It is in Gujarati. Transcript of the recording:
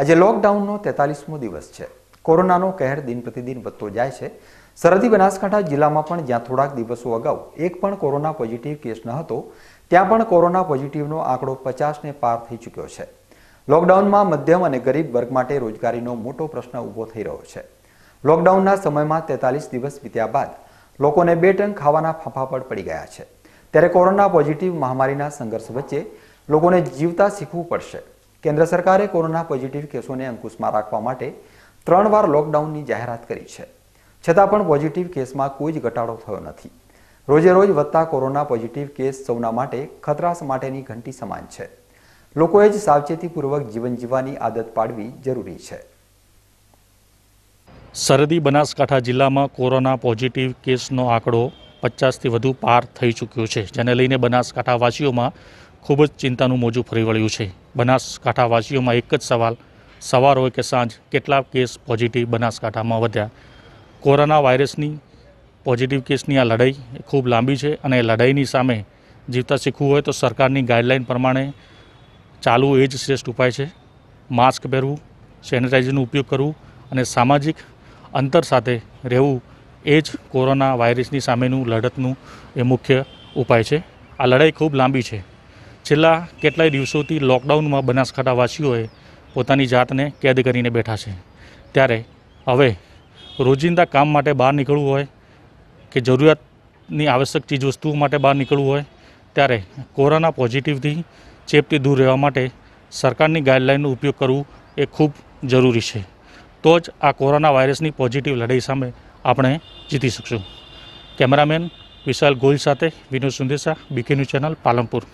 આજે લોકડાઉનનો તેતાલીસમો દિવસ છે કોરોનાનો કહેર દિન પ્રતિદિન વધતો જાય છે સરહદી બનાસકાંઠા જિલ્લામાં પણ જ્યાં થોડાક દિવસો અગાઉ એક પણ કોરોના પોઝિટિવ કેસ ન હતો ત્યાં પણ કોરોના પોઝિટિવનો આંકડો પચાસને પાર થઈ ચૂક્યો છે લોકડાઉનમાં મધ્યમ અને ગરીબ વર્ગ માટે રોજગારીનો મોટો પ્રશ્ન ઊભો થઈ રહ્યો છે લોકડાઉનના સમયમાં તેતાલીસ દિવસ વીત્યા બાદ લોકોને બે ટંગ ખાવાના ફાંફા પર પડી ગયા છે ત્યારે કોરોના પોઝિટિવ મહામારીના સંઘર્ષ વચ્ચે લોકોને જીવતા શીખવું પડશે કેન્દ્ર સરકારે કોરોના પોઝિટિવ કેસોને અંકુશમાં રાખવા માટે ત્રણ વાર લોકડાઉનની જાહેરાત કરી છે છતાં પણ પોઝિટિવ કેસમાં કોઈ જ ઘટાડો થયો નથી રોજે રોજ વધતા કોરોના પોઝિટિવ કેસ સૌના માટે ખતરાસ માટેની ઘંટી સમાન છે લોકોએ જ સાવચેતીપૂર્વક જીવન જીવવાની આદત પાડવી જરૂરી છે સરહદી બનાસકાંઠા જિલ્લામાં કોરોના પોઝિટિવ કેસનો આંકડો પચાસથી વધુ પાર થઈ ચૂક્યો છે જેને લઈને બનાસકાંઠાવાસીઓમાં ખૂબ જ ચિંતાનું મોજું ફરી વળ્યું છે બનાસકાંઠાવાસીઓમાં એક જ સવાલ સવાર હોય કે સાંજ કેટલા કેસ પોઝિટિવ બનાસકાંઠામાં વધ્યા કોરોના વાયરસની પોઝિટિવ કેસની આ લડાઈ ખૂબ લાંબી છે અને લડાઈની સામે જીવતા શીખવું હોય તો સરકારની ગાઈડલાઇન પ્રમાણે ચાલુ એ જ શ્રેષ્ઠ ઉપાય છે માસ્ક પહેરવું સેનિટાઈઝરનો ઉપયોગ કરવું અને સામાજિક અંતર સાથે રહેવું એ જ કોરોના વાયરસની સામેનું લડતનું એ મુખ્ય ઉપાય છે આ લડાઈ ખૂબ લાંબી છે છેલ્લા કેટલાય દિવસોથી લોકડાઉનમાં બનાસકાંઠાવાસીઓએ પોતાની જાતને કેદ કરીને બેઠા છે ત્યારે હવે રોજિંદા કામ માટે બહાર નીકળવું હોય કે જરૂરિયાતની આવશ્યક ચીજવસ્તુઓ માટે બહાર નીકળવું હોય ત્યારે કોરોના પોઝિટિવથી ચેપથી દૂર રહેવા માટે સરકારની ગાઈડલાઇનનો ઉપયોગ કરવું એ ખૂબ જરૂરી છે તો જ આ કોરોના વાયરસની પોઝિટિવ લડાઈ સામે આપણે જીતી શકશું કેમેરામેન વિશાલ ગોયલ સાથે Vinod Sundesa BK news channel Palanpur